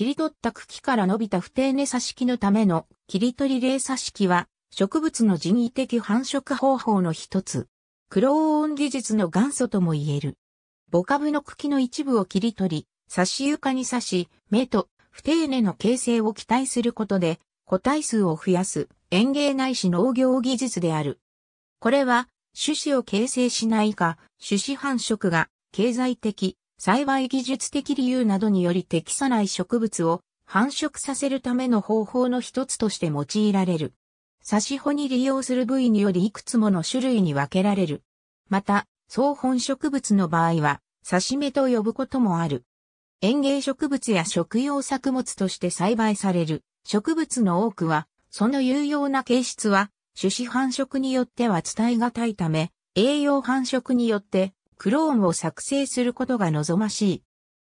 切り取った茎から伸びた不定根挿し木のための切り取り例挿し木は植物の人為的繁殖方法の一つ。クローン技術の元祖とも言える。母株の茎の一部を切り取り、挿し床に刺し、芽と不定根の形成を期待することで、個体数を増やす園芸ないし農業技術である。これは、種子を形成しないか、種子繁殖が経済的、栽培技術的理由などにより適さない植物を繁殖させるための方法の一つとして用いられる。差し穂に利用する部位によりいくつもの種類に分けられる。また、総本植物の場合は、差し目と呼ぶこともある。園芸植物や食用作物として栽培される植物の多くは、その有用な形質は、種子繁殖によっては伝えがたいため、栄養繁殖によってクローンを作成することが望ましい。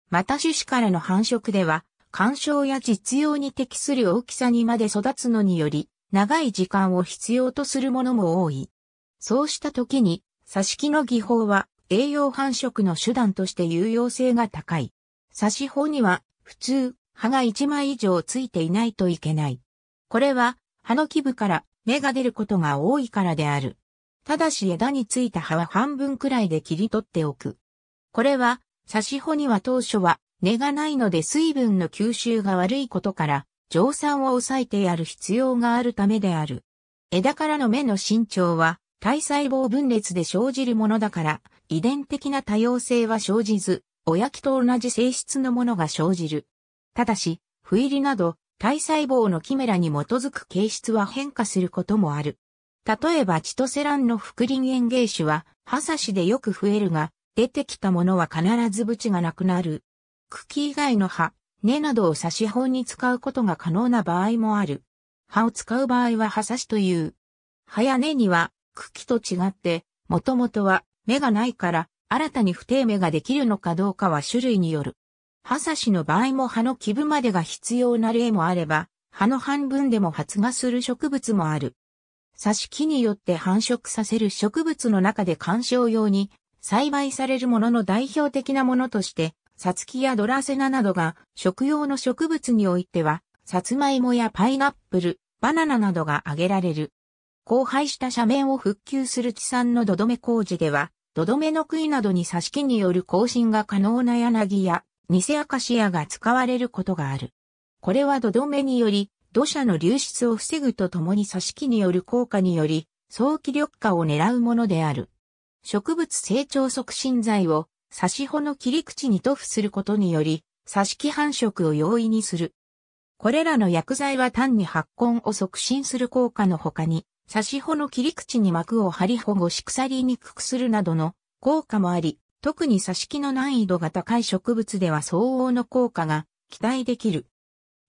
また種子からの繁殖では、干渉や実用に適する大きさにまで育つのにより、長い時間を必要とするものも多い。そうした時に、挿し木の技法は栄養繁殖の手段として有用性が高い。挿し法には、普通、葉が1枚以上ついていないといけない。これは、葉の基部から芽が出ることが多いからである。ただし枝についた葉は半分くらいで切り取っておく。これは、刺し穂には当初は根がないので水分の吸収が悪いことから、蒸散を抑えてやる必要があるためである。枝からの芽の伸長は、体細胞分裂で生じるものだから、遺伝的な多様性は生じず、お焼きと同じ性質のものが生じる。ただし、不入りなど、体細胞のキメラに基づく形質は変化することもある。例えばチトセランの福林園芸種は、葉サしでよく増えるが、出てきたものは必ずブチがなくなる。茎以外の葉、根などを刺し本に使うことが可能な場合もある。葉を使う場合は葉サしという。葉や根には、茎と違って、もともとは芽がないから、新たに不定芽ができるのかどうかは種類による。葉サしの場合も葉の基部までが必要な例もあれば、葉の半分でも発芽する植物もある。挿し木によって繁殖させる植物の中で観賞用に栽培されるものの代表的なものとして、サツキやドラセナなどが食用の植物においては、サツマイモやパイナップル、バナナなどが挙げられる。荒廃した斜面を復旧する地産の土留め工事では、土留めの杭などに挿し木による更新が可能な柳や、ニセアカシアが使われることがある。これは土留めにより、土砂の流出を防ぐとともに挿し木による効果により、早期緑化を狙うものである。植物成長促進剤を挿し穂の切り口に塗布することにより、挿し木繁殖を容易にする。これらの薬剤は単に発根を促進する効果の他に、挿し穂の切り口に膜を張り保護し腐りにくくするなどの効果もあり、特に挿し木の難易度が高い植物では相応の効果が期待できる。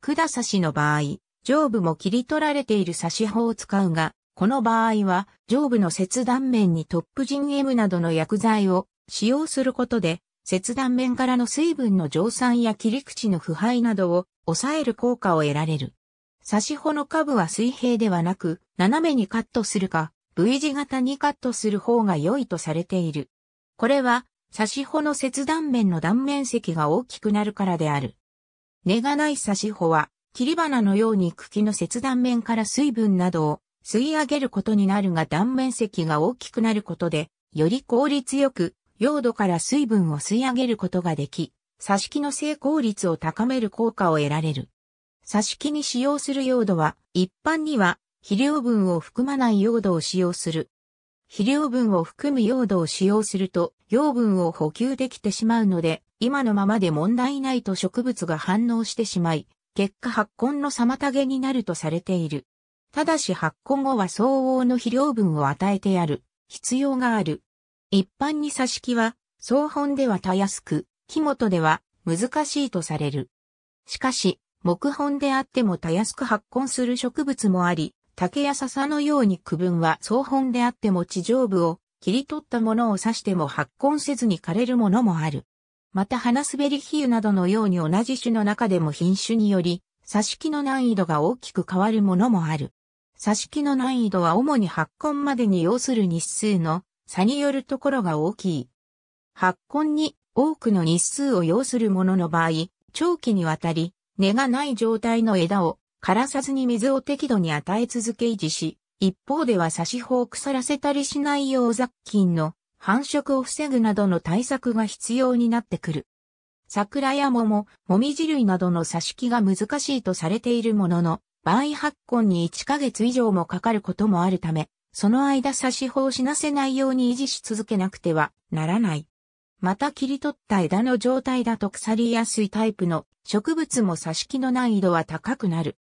管刺しの場合、上部も切り取られている差し方を使うが、この場合は上部の切断面にトップジン M などの薬剤を使用することで、切断面からの水分の蒸散や切り口の腐敗などを抑える効果を得られる。差し穂の下部は水平ではなく、斜めにカットするか、V 字型にカットする方が良いとされている。これは、差し穂の切断面の断面積が大きくなるからである。根がない差し穂は、切り花のように茎の切断面から水分などを吸い上げることになるが断面積が大きくなることで、より効率よく、用土から水分を吸い上げることができ、挿し木の成功率を高める効果を得られる。挿し木に使用する用土は、一般には、肥料分を含まない用土を使用する。肥料分を含む用土を使用すると、養分を補給できてしまうので、今のままで問題ないと植物が反応してしまい、結果発根の妨げになるとされている。ただし発根後は相応の肥料分を与えてやる、必要がある。一般に挿し木は、草本ではたやすく、木元では難しいとされる。しかし、木本であってもたやすく発根する植物もあり、竹や笹のように区分は草本であっても地上部を切り取ったものを刺しても発根せずに枯れるものもある。また花滑り比喩などのように同じ種の中でも品種により、挿し木の難易度が大きく変わるものもある。挿し木の難易度は主に発根までに要する日数の差によるところが大きい。発根に多くの日数を要するものの場合、長期にわたり根がない状態の枝を枯らさずに水を適度に与え続け維持し、一方では挿し穂を腐らせたりしないよう雑菌の繁殖を防ぐなどの対策が必要になってくる。桜や桃、もみじ類などの挿し木が難しいとされているものの、合発根に1ヶ月以上もかかることもあるため、その間差し法を死なせないように維持し続けなくてはならない。また切り取った枝の状態だと腐りやすいタイプの植物も挿し木の難易度は高くなる。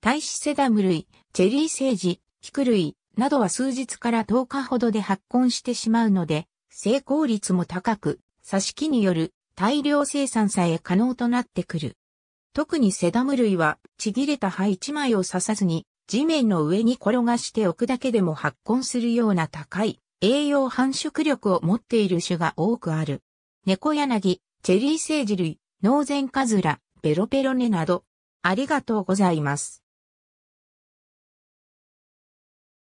大脂セダム類、チェリーセージ、菊類、などは数日から10日ほどで発根してしまうので、成功率も高く、挿し木による大量生産さえ可能となってくる。特にセダム類は、ちぎれた葉一枚を刺さずに、地面の上に転がしておくだけでも発根するような高い栄養繁殖力を持っている種が多くある。猫柳、チェリーセージ類、ノーゼンカズラ、ベロペロネなど、ありがとうございます。